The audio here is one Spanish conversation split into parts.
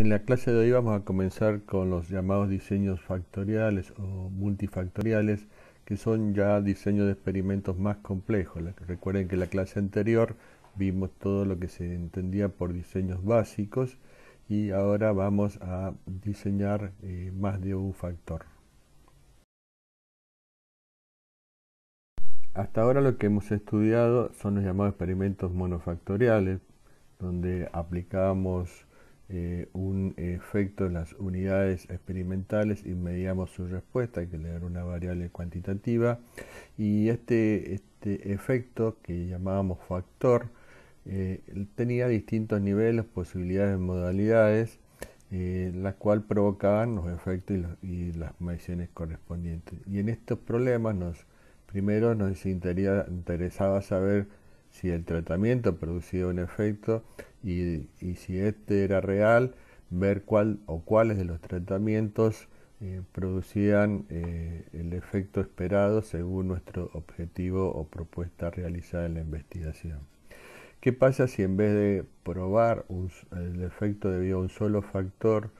En la clase de hoy vamos a comenzar con los llamados diseños factoriales o multifactoriales, que son ya diseños de experimentos más complejos. Recuerden que en la clase anterior vimos todo lo que se entendía por diseños básicos y ahora vamos a diseñar eh, más de un factor. Hasta ahora lo que hemos estudiado son los llamados experimentos monofactoriales, donde aplicamos eh, un efecto en las unidades experimentales y medíamos su respuesta, hay que leer una variable cuantitativa. Y este, este efecto que llamábamos factor eh, tenía distintos niveles, posibilidades, modalidades, eh, las cuales provocaban los efectos y, las mediciones correspondientes. Y en estos problemas nos, primero nos interesaba saber si el tratamiento producía un efecto, y, si este era real, ver cuál o cuáles de los tratamientos eh, producían eh, el efecto esperado según nuestro objetivo o propuesta realizada en la investigación. ¿Qué pasa si en vez de probar el efecto debido a un solo factor,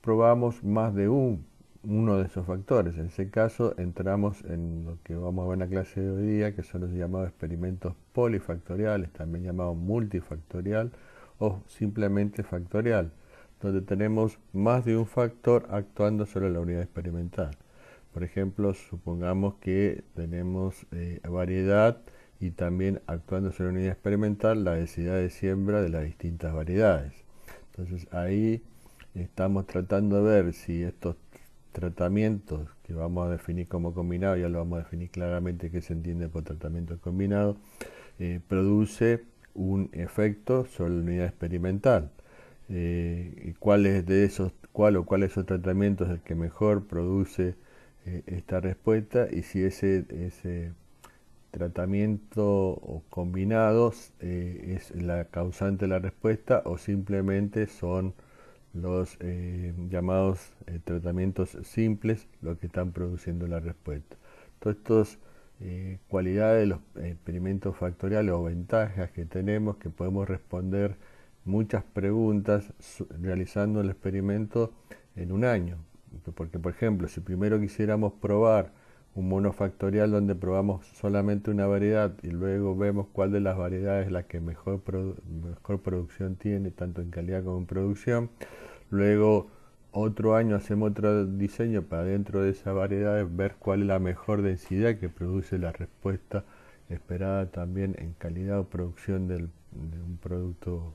probamos más de un uno de esos factores. En ese caso entramos en lo que vamos a ver en la clase de hoy día, que son los llamados experimentos polifactoriales, también llamados multifactorial o simplemente factorial, donde tenemos más de un factor actuando sobre la unidad experimental. Por ejemplo, supongamos que tenemos eh, variedad y también actuando sobre la unidad experimental la densidad de siembra de las distintas variedades. Entonces ahí estamos tratando de ver si estos tratamientos que vamos a definir como combinado, ya lo vamos a definir claramente que se entiende por tratamiento combinado, eh, produce un efecto sobre la unidad experimental. Eh, y cuál es de esos, cuál o cuáles de esos tratamientos es el que mejor produce eh, esta respuesta y si ese, ese tratamiento o combinados es la causante de la respuesta o simplemente son los eh, llamados eh, tratamientos simples lo que están produciendo la respuesta. Todas estas cualidades eh, cualidades, los experimentos factoriales o ventajas que tenemos, que podemos responder muchas preguntas realizando el experimento en un año. Porque, por ejemplo, si primero quisiéramos probar un monofactorial donde probamos solamente una variedad y luego vemos cuál de las variedades es la que mejor, mejor producción tiene, tanto en calidad como en producción. Luego otro año hacemos otro diseño para dentro de esa variedad ver cuál es la mejor densidad que produce la respuesta esperada también en calidad o producción de un producto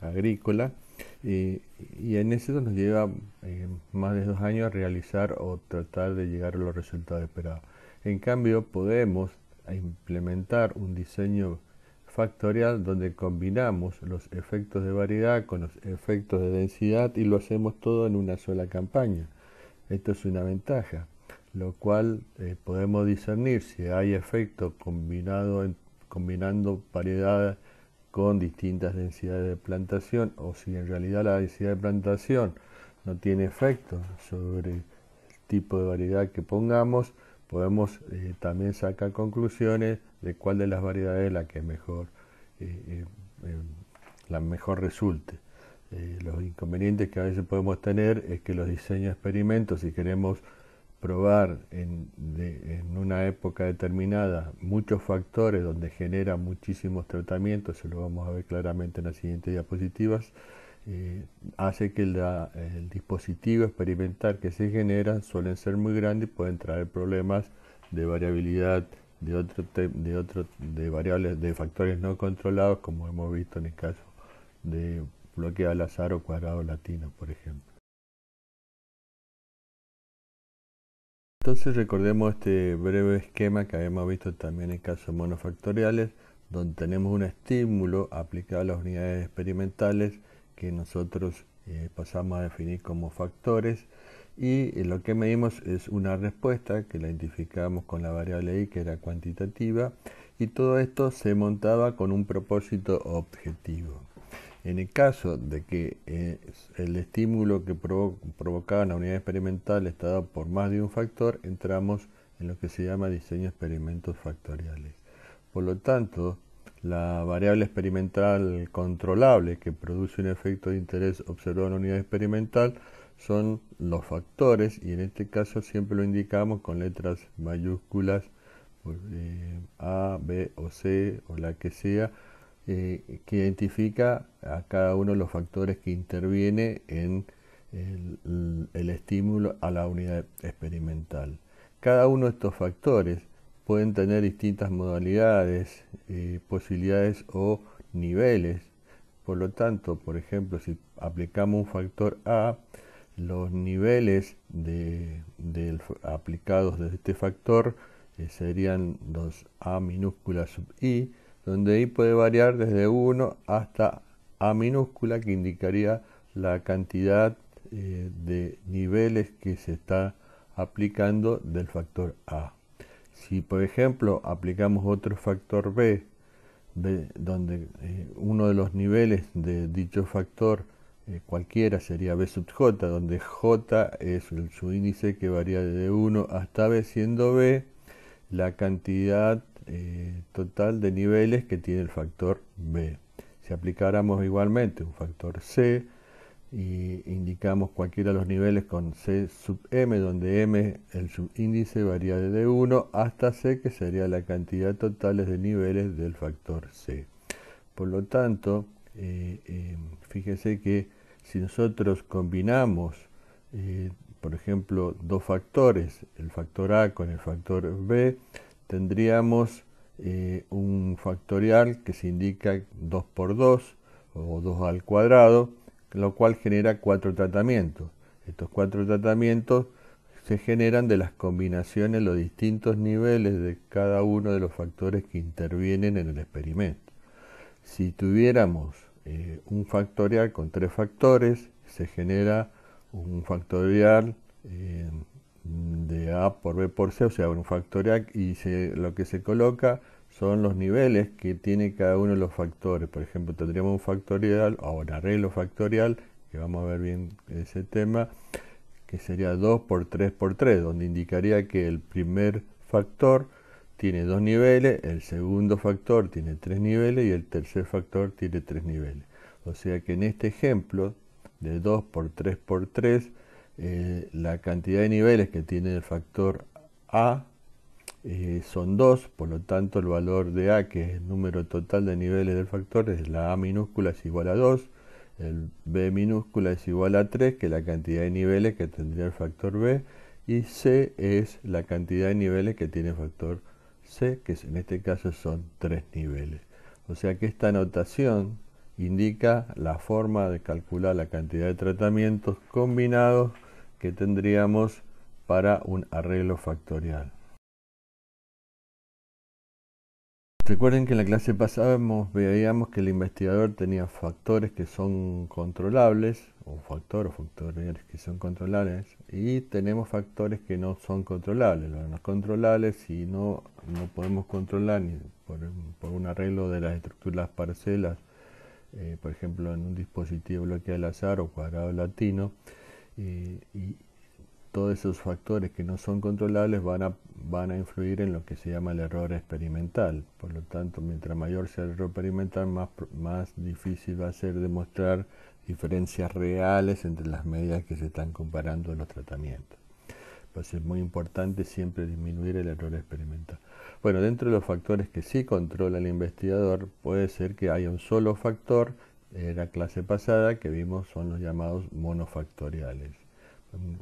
agrícola. Y, y en eso nos lleva eh, más de dos años a realizar o tratar de llegar a los resultados esperados. En cambio, podemos implementar un diseño factorial donde combinamos los efectos de variedad con los efectos de densidad y lo hacemos todo en una sola campaña. Esto es una ventaja, lo cual eh, podemos discernir si hay efectos combinando variedades con distintas densidades de plantación o si en realidad la densidad de plantación no tiene efecto sobre el tipo de variedad que pongamos, podemos eh, también sacar conclusiones de cuál de las variedades es la que mejor, eh, eh, em, la mejor resulte. los inconvenientes que a veces podemos tener es que los diseños de experimentos, si queremos probar en, una época determinada muchos factores donde genera muchísimos tratamientos, se lo vamos a ver claramente en las siguientes diapositivas, eh, hace que el dispositivo experimental que se genera suelen ser muy grandes y pueden traer problemas de variabilidad de otro de de variables de factores no controlados como hemos visto en el caso de bloqueo al azar o cuadrado latino por ejemplo Entonces recordemos este breve esquema que habíamos visto también en casos monofactoriales, donde tenemos un estímulo aplicado a las unidades experimentales que nosotros eh, pasamos a definir como factores y eh, lo que medimos es una respuesta que la identificamos con la variable y que era cuantitativa y todo esto se montaba con un propósito objetivo. En el caso de que eh, el estímulo que provocaba en la unidad experimental está dado por más de un factor, entramos en lo que se llama diseño de experimentos factoriales. Por lo tanto, la variable experimental controlable que produce un efecto de interés observado en la unidad experimental son los factores y en este caso siempre lo indicamos con letras mayúsculas eh, A, B o C o la que sea eh, que identifica a cada uno de los factores que interviene en el, estímulo a la unidad experimental. Cada uno de estos factores pueden tener distintas modalidades, eh, posibilidades o niveles. Por lo tanto, por ejemplo, si aplicamos un factor A, los niveles aplicados de este factor eh, serían los A minúsculas sub I, donde i puede variar desde 1 hasta a minúscula, que indicaría la cantidad eh, de niveles que se está aplicando del factor A. Si por ejemplo aplicamos otro factor B, donde eh, uno de los niveles de dicho factor eh, cualquiera sería B sub J, donde J es su índice que varía de 1 hasta B, siendo B la cantidad eh, total de niveles que tiene el factor B. Si aplicáramos igualmente un factor C y indicamos cualquiera de los niveles con C sub M, donde M, el índice varía desde 1 hasta C, que sería la cantidad total de niveles del factor C. Por lo tanto, fíjense eh, eh, fíjese que si nosotros combinamos, por ejemplo, dos factores, el factor A con el factor B, tendríamos eh, un factorial que se indica 2 por 2 o 2 al cuadrado, lo cual genera cuatro tratamientos. Estos cuatro tratamientos se generan de las combinaciones, los distintos niveles de cada uno de los factores que intervienen en el experimento. Si tuviéramos eh, un factorial con tres factores, se genera un factorial eh, a por B por C, o sea, un factorial, y lo que se coloca son los niveles que tiene cada uno de los factores. Por ejemplo, tendríamos un factorial o un arreglo factorial, que vamos a ver bien ese tema, que sería 2 por 3 por 3, donde indicaría que el primer factor tiene dos niveles, el segundo factor tiene tres niveles y el tercer factor tiene tres niveles. O sea que en este ejemplo de 2 por 3 por 3 eh, la cantidad de niveles que tiene el factor A eh, son 2, por lo tanto el valor de A, que es el número total de niveles del factor, es la A minúscula es igual a 2, el B minúscula es igual a 3, que es la cantidad de niveles que tendría el factor B, y C es la cantidad de niveles que tiene el factor C, que en este caso son 3 niveles. O sea que esta notación indica la forma de calcular la cantidad de tratamientos combinados que tendríamos para un arreglo factorial. Recuerden que en la clase pasada veíamos que el investigador tenía factores que son controlables, o factores o factores que son controlables, y tenemos factores que no son controlables. Los no controlables, si no, podemos controlar por, un arreglo de las estructuras parcelas, eh, por ejemplo en un dispositivo bloqueado al azar o cuadrado latino, eh, y todos esos factores que no son controlables van a, influir en lo que se llama el error experimental. Por lo tanto, mientras mayor sea el error experimental, más, difícil va a ser demostrar diferencias reales entre las medidas que se están comparando en los tratamientos. Entonces pues es muy importante siempre disminuir el error experimental. Bueno, dentro de los factores que sí controla el investigador, puede ser que haya un solo factor era eh, la clase pasada que vimos son los llamados monofactoriales.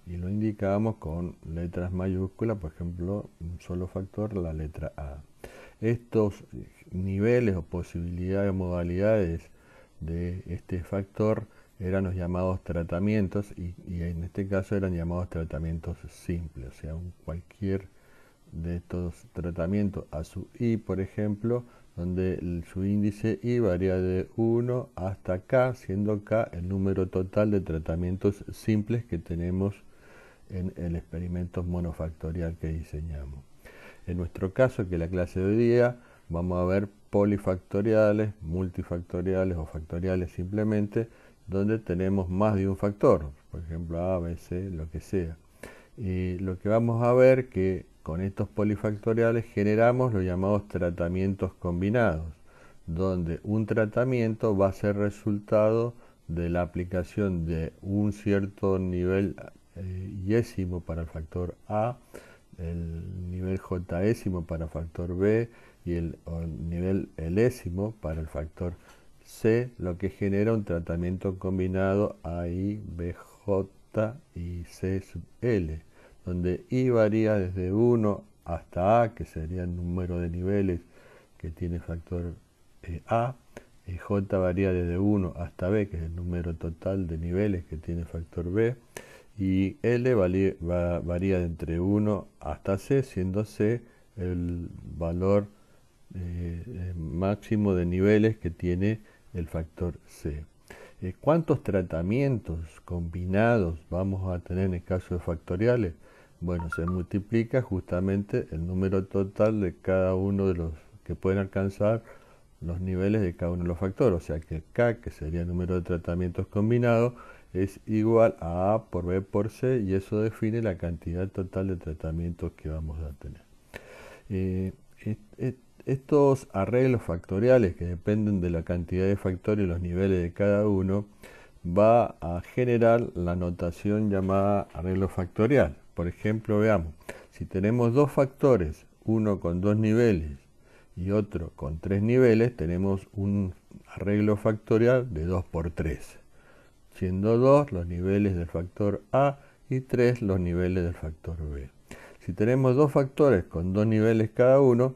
Y lo indicábamos con letras mayúsculas, por ejemplo, un solo factor, la letra A. Estos niveles o posibilidades o modalidades de este factor eran los llamados tratamientos y, en este caso eran llamados tratamientos simples, o sea, un cualquier de estos tratamientos a su i, por ejemplo, donde su índice I varía de 1 hasta K, siendo K el número total de tratamientos simples que tenemos en el experimento monofactorial que diseñamos. En nuestro caso, que la clase de día, vamos a ver polifactoriales, multifactoriales o factoriales simplemente, donde tenemos más de un factor, por ejemplo A, B, C, lo que sea y eh, lo que vamos a ver que con estos polifactoriales generamos los llamados tratamientos combinados, donde un tratamiento va a ser resultado de la aplicación de un cierto nivel yésimo eh, para el factor A, el nivel jésimo para el factor B y el, nivel elésimo para el factor C, lo que genera un tratamiento combinado AI, BJ y CL donde I varía desde 1 hasta A, que sería el número de niveles que tiene factor eh, A, y J varía desde 1 hasta B, que es el número total de niveles que tiene factor B, y L varía, entre 1 hasta C, siendo C el valor eh, eh, máximo de niveles que tiene el factor C. ¿Cuántos tratamientos combinados vamos a tener en el caso de factoriales? Bueno, se multiplica justamente el número total de cada uno de los que pueden alcanzar los niveles de cada uno de los factores. O sea que K, que sería el número de tratamientos combinados, es igual a A por B por C y eso define la cantidad total de tratamientos que vamos a tener. Eh, estos arreglos factoriales que dependen de la cantidad de factores y los niveles de cada uno va a generar la notación llamada arreglo factorial. Por ejemplo, veamos, si tenemos dos factores, uno con dos niveles y otro con tres niveles, tenemos un arreglo factorial de 2 por 3, siendo 2 los niveles del factor A y 3 los niveles del factor B. Si tenemos dos factores con dos niveles cada uno,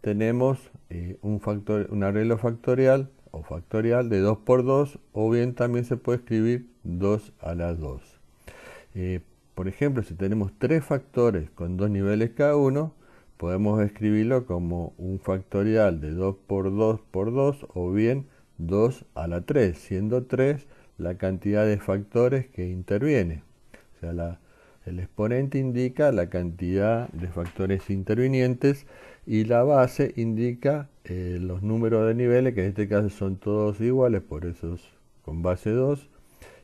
tenemos eh, un, factor, un arreglo factorial o factorial de 2 por 2 o bien también se puede escribir 2 a la 2. Por ejemplo, si tenemos tres factores con dos niveles cada uno, podemos escribirlo como un factorial de 2 por 2 por 2 o bien 2 a la 3, siendo 3 la cantidad de factores que interviene. O sea, el exponente indica la cantidad de factores intervinientes y la base indica eh, los números de niveles, que en este caso son todos iguales, por eso con base 2,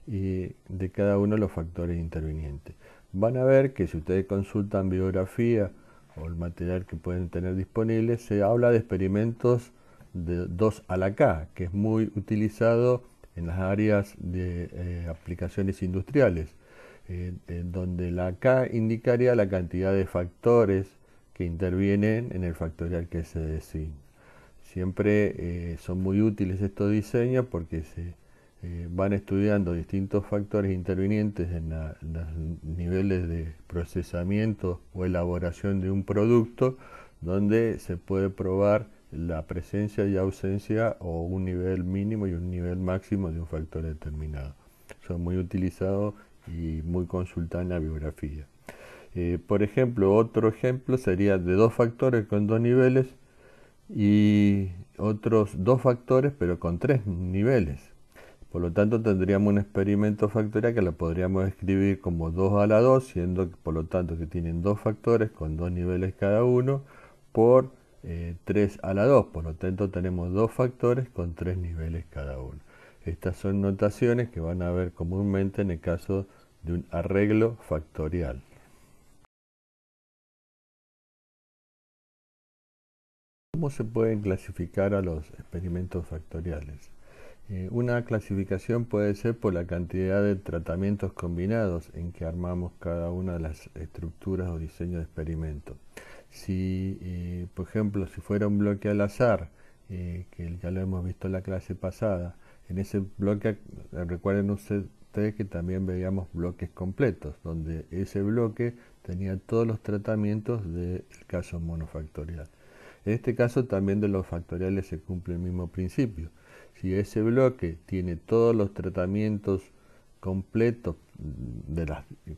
y de cada uno los factores intervinientes van a ver que si ustedes consultan biografía o el material que pueden tener disponible, se habla de experimentos de 2 a la K, que es muy utilizado en las áreas de eh, aplicaciones industriales, eh, donde la K indicaría la cantidad de factores que intervienen en el factorial que se designa. Siempre eh, son muy útiles estos diseños porque se eh, van estudiando distintos factores intervinientes en, los niveles de procesamiento o elaboración de un producto, donde se puede probar la presencia y ausencia o un nivel mínimo y un nivel máximo de un factor determinado. Son muy utilizados y muy consultados en la biografía. Eh, por ejemplo, otro ejemplo sería de dos factores con dos niveles y otros dos factores pero con tres niveles. Por lo tanto, tendríamos un experimento factorial que lo podríamos escribir como 2 a la 2, siendo por lo tanto que tienen dos factores con dos niveles cada uno por 3 eh, a la 2. Por lo tanto, tenemos dos factores con tres niveles cada uno. Estas son notaciones que van a ver comúnmente en el caso de un arreglo factorial. ¿Cómo se pueden clasificar a los experimentos factoriales? Eh, una clasificación puede ser por la cantidad de tratamientos combinados en que armamos cada una de las estructuras o diseños de experimento. Si, eh, por ejemplo, si fuera un bloque al azar, eh, que ya lo hemos visto en la clase pasada, en ese bloque, recuerden ustedes que también veíamos bloques completos, donde ese bloque tenía todos los tratamientos del caso monofactorial. En este caso también de los factoriales se cumple el mismo principio. Si ese bloque tiene todos los tratamientos completos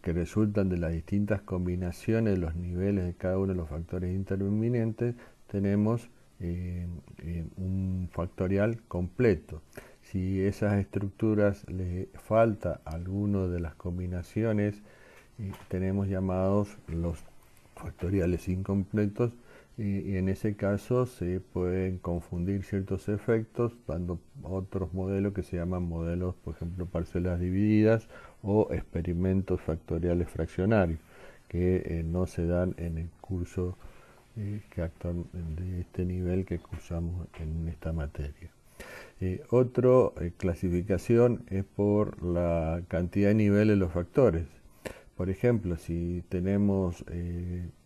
que resultan de las distintas combinaciones de los niveles de cada uno de los factores interminentes, tenemos eh, eh, un factorial completo. Si esas estructuras le falta alguno de las combinaciones, eh, tenemos llamados los factoriales incompletos y, en ese caso se pueden confundir ciertos efectos dando otros modelos que se llaman modelos, por ejemplo, parcelas divididas o experimentos factoriales fraccionarios, que eh, no se dan en el curso eh, de este nivel que cursamos en esta materia. Eh, otra clasificación es por la cantidad de niveles de los factores. Por ejemplo, si tenemos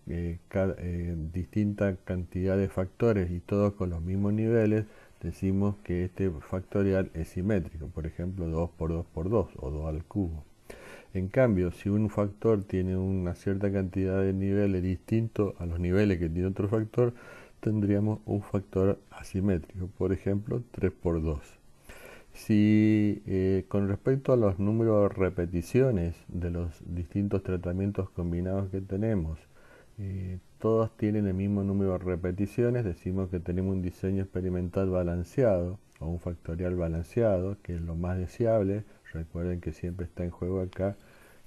eh, eh, distinta cantidad de factores y todos con los mismos niveles, decimos que este factorial es simétrico, por ejemplo 2 por 2 por 2 o 2 al cubo. En cambio, si un factor tiene una cierta cantidad de niveles distinto a los niveles que tiene otro factor, tendríamos un factor asimétrico, por ejemplo 3 por 2. Si eh, con respecto a los números de repeticiones de los distintos tratamientos combinados que tenemos, eh, todos tienen el mismo número de repeticiones, decimos que tenemos un diseño experimental balanceado o un factorial balanceado, que es lo más deseable. Recuerden que siempre está en juego acá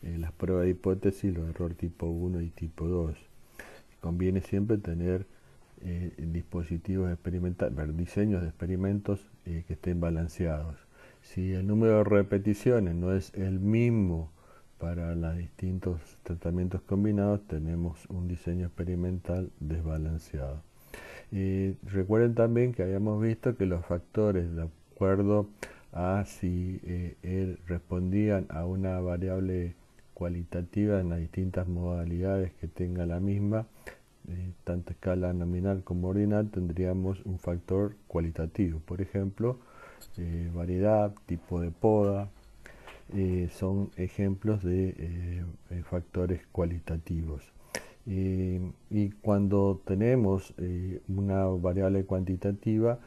eh, las pruebas de hipótesis, los errores tipo 1 y tipo 2. Conviene siempre tener eh, dispositivos experimentales, diseños de experimentos que estén balanceados. Si el número de repeticiones no es el mismo para los distintos tratamientos combinados tenemos un diseño experimental desbalanceado. recuerden también que habíamos visto que los factores, de acuerdo a si eh, respondían a una variable cualitativa en las distintas modalidades que tenga la misma, tanto eh, tanto escala nominal como ordinal, tendríamos un factor cualitativo. Por ejemplo, eh, variedad, tipo de poda, eh, son ejemplos de eh, eh, factores cualitativos. y cuando tenemos una variable cuantitativa,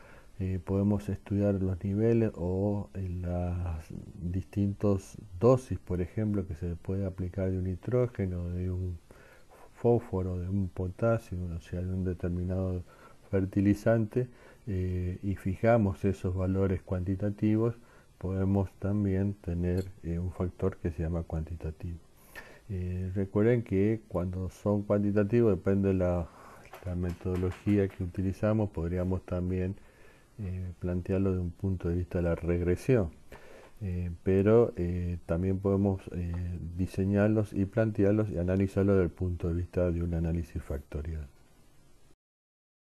podemos estudiar los niveles o las distintas dosis, por ejemplo, que se puede aplicar de un nitrógeno, de un fósforo, de un potasio, o sea, de un determinado fertilizante, y fijamos esos valores cuantitativos podemos también tener eh, un factor que se llama cuantitativo. Eh, recuerden que cuando son cuantitativos, depende de la, metodología que utilizamos, podríamos también eh, plantearlo de un punto de vista de la regresión. pero también podemos diseñarlos y plantearlos y analizarlos desde el punto de vista de un análisis factorial.